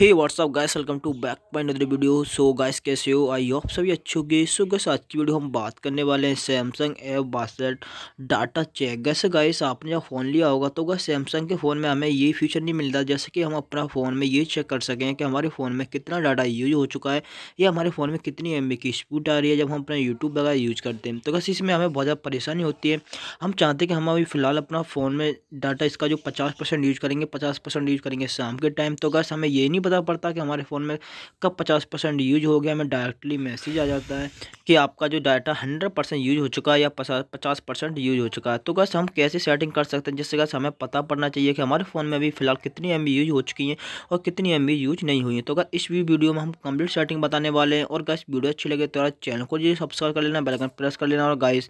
hey WhatsApp guys welcome to back another video so guys कैसे हो I hope सभी अच्छे गए सो गैस आज की वीडियो हम बात करने वाले हैं सैमसंग एप बासठ डाटा चेक जैसे गाइस आपने जब फ़ोन लिया होगा तो गैस सैमसंग के फ़ोन में हमें ये फीचर नहीं मिलता जैसे कि हम अपना फ़ोन में ये चेक कर सकें कि हमारे फ़ोन में कितना डाटा यूज हो चुका है या हमारे फ़ोन में कितनी एम की स्पीड आ रही है जब हम अपना यूट्यूब वगैरह यूज़ करते हैं तो गैस इसमें हमें बहुत ज़्यादा परेशानी होती है हम चाहते हैं कि हम अभी फ़िलहाल अपना फ़ोन में डाटा इसका जो पचास यूज़ करेंगे पचास यूज़ करेंगे शाम के टाइम तो गैस हमें ये नहीं पता पड़ता कि हमारे फ़ोन में कब पचास परसेंट यूज हो गया हमें डायरेक्टली मैसेज आ जाता है कि आपका जो डाटा हंड्रेड परसेंट यूज हो चुका है या पचास परसेंट यूज हो चुका है तो गैस हम कैसे सेटिंग कर सकते हैं जिससे गैस हमें पता पड़ना चाहिए कि हमारे फ़ोन में अभी फिलहाल कितनी एम यूज हो चुकी हैं और कितनी एम यूज नहीं हुई है तो गैस इस वीडियो में हम कंप्लीट सेटिंग बताने वाले हैं और गैस वीडियो अच्छी लगे तो चैनल को जी सब्सक्राइब कर लेना बेलकन प्रेस कर लेना और गाइस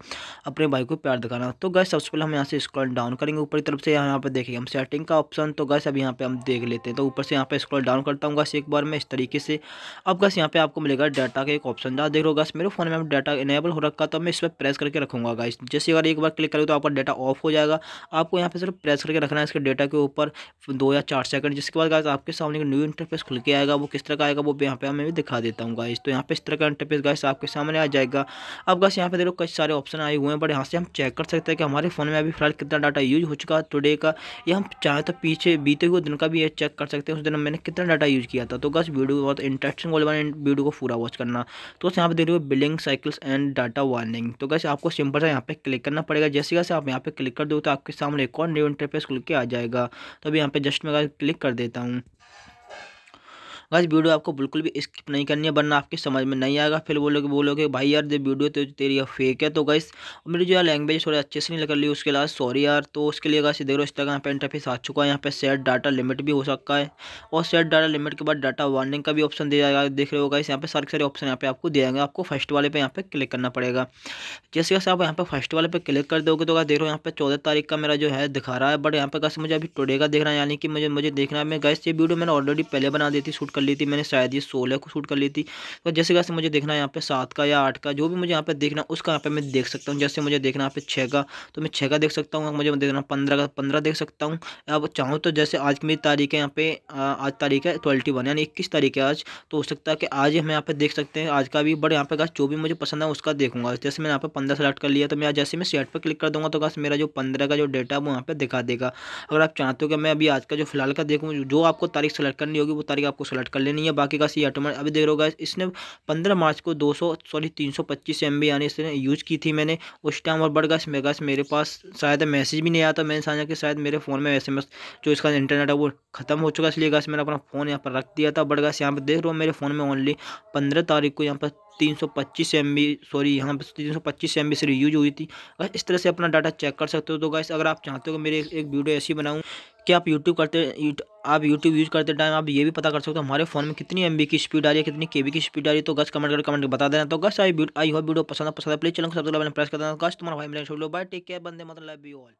अपने भाई को प्यार दिखाना तो गैस सबसे पहले हम यहाँ से स्क्रॉल डाउन करेंगे ऊपर की तरफ से यहाँ पर देखेंगे हम सेटिंग का ऑप्शन तो गैस अब यहाँ पे हम देख लेते हैं तो ऊपर से यहाँ पे स्क्रॉल डाउन करता हूँ गस एक बार मैं इस तरीके से अब गस यहाँ पे आपको मिलेगा डाटा का एक ऑप्शन जहाँ देख रहे हो गैस मेरे फोन में डाटा इनेबल हो रखा तो मैं इस पर प्रेस करके रखूँगा गाइस जैसे अगर एक बार क्लिक करें तो आपका डाटा ऑफ हो जाएगा आपको यहाँ पर सिर्फ प्रेस करके रखना है इसके डाटा के ऊपर दो या चार सेकंड जिसके बाद गाइस आपके सामने एक न्यू इंटरफेस खुल के आएगा वो किस तरह का आएगा वो यहाँ पे मैं भी दिखा देता हूँ गाइस तो यहाँ पे इस तरह का इंटरफेस गाइस आपके सामने आ जाएगा अब गाइस यहाँ पे देखो कई सारे ऑप्शन आए हुए हैं बट यहाँ से हम चेक कर सकते हैं कि हमारे फ़ोन में अभी फिलहाल कितना डाटा यूज हो चुका है टुडे का या हम चाहे तो पीछे बीते हुए दिन का भी ये चेक कर सकते हैं उस दिन मैंने कितना डाटा यूज़ किया था तो गस वीडियो बहुत इंटरेस्टिंग वाले बने वीडियो को पूरा वॉच करना तो बस यहाँ पे देख रहे हो billing cycles and data warning तो कैसे आपको सिंपल सा यहाँ पे क्लिक करना पड़ेगा जैसे कैसे आप यहाँ पे क्लिक कर दो तो आपके सामने एक और न्यू इंटरफेस खुल के आ जाएगा तो अभी यहाँ पे जस्ट मैं क्लिक कर देता हूँ गाइस वीडियो आपको बिल्कुल भी स्किप नहीं करनी है वरना आपके समझ में नहीं आएगा फिर बोलोगे बोलोगे भाई यार वीडियो तो तेरी फेक है तो गाइस मेरी जो है लैंग्वेज थोड़ी अच्छे से नहीं लग रही उसके अलावा सॉरी यार तो उसके लिए गाइस देख लो हो तरह पर इंटरफेस आ चुका है यहाँ पर सेट डाटा लिमिट भी हो सकता है और सेट डाटा लिमिट के बाद डाटा वार्निंग का भी ऑप्शन दिया जाएगा देख रहे हो गाइस यहाँ पे सारे सारे ऑप्शन यहाँ पे आपको दिया जाएगा आपको फर्स्ट वाले पे यहाँ पे क्लिक करना पड़ेगा जैसे जैसे आप यहाँ पे फर्स्ट वाले पे क्लिक कर दोगे तो देख रहे हो यहाँ पे चौदह तारीख का मेरा जो है दिखा रहा है बट यहाँ पे कैसे मुझे अभी टुडे का देखना यानी कि मुझे मुझे देखना है मैं गाइस ये वीडियो मैंने ऑलरेडी पहले बना दी थी शूट कर ली थी मैंने शायद ये सोलह को शूट कर ली थी तो जैसे कैसे मुझे देखना है यहाँ पे सात का या आठ का जो भी मुझे यहाँ पे देखना उसका यहाँ पे मैं देख सकता हूँ जैसे मुझे देखना यहाँ पे छः का तो मैं छः का देख सकता हूँ मुझे देखना पंद्रह का पंद्रह देख सकता हूँ अब चाहूँ तो जैसे आज की मेरी तारीख है यहाँ पे आज तारीख है ट्वेल्टी वन यानी इक्कीस तारीख है आज तो हो सकता है कि आज हम यहाँ पे देख सकते हैं आज का भी बट यहाँ पे जो भी मुझे पसंद है उसका देखूंगा जैसे मैंने यहाँ पे पंद्रह सेलेक्ट कर लिया तो मैं जैसे मैं सेट पर क्लिक कर दूँगा तो मेरा जो पंद्रह का जो डेटा वो यहाँ पर दिखा देगा अगर आप चाहते हो कि मैं अभी आज का जो फिलहाल का देखूँ जो आपको तारीख सेलेक्ट करनी होगी वो तारीख आपको सेलेक्ट सेट कर लेनी है बाकी का सी ऑटोमेट अभी देख रहे हो इसने पंद्रह मार्च को दो सॉरी तीन सौ पच्चीस एम यानी इसने यूज़ की थी मैंने उस टाइम और बढ़ गया मेरे पास मेरे पास शायद मैसेज भी नहीं आया था मैंने समझा कि शायद मेरे फ़ोन में एस जो इसका इंटरनेट है वो खत्म हो चुका इसलिए गया मैंने अपना फ़ोन यहाँ पर रख दिया था बट गया यहाँ पर देख रहा हूँ मेरे फ़ोन में ओनली पंद्रह तारीख को यहाँ पर तीन सौ पच्चीस एम बी सॉरी यहाँ पर तीन सौ पच्चीस एम बी सिर्फ यूज हुई थी अगर इस तरह से अपना डाटा चेक कर सकते हो तो गैस अगर आप चाहते हो कि मेरे एक वीडियो ऐसी बनाऊँ कि आप यूट्यूब करते आप यूट्यूब यूज़ करते टाइम आप ये भी पता कर सकते हो हमारे फ़ोन में कितनी एम की स्पीड आ रही है कितनी के की स्पीड आ रही है तो गस कमेंट कर कमेंट बता देना तो गस आई आई हो वीडियो पसंद पसंद प्लीज चलो सबसे पहले प्रेस कर देना गस तो तुम्हारा भाई मिलेगा बाय टेक केयर बंदे मतलब लाइव बी ऑल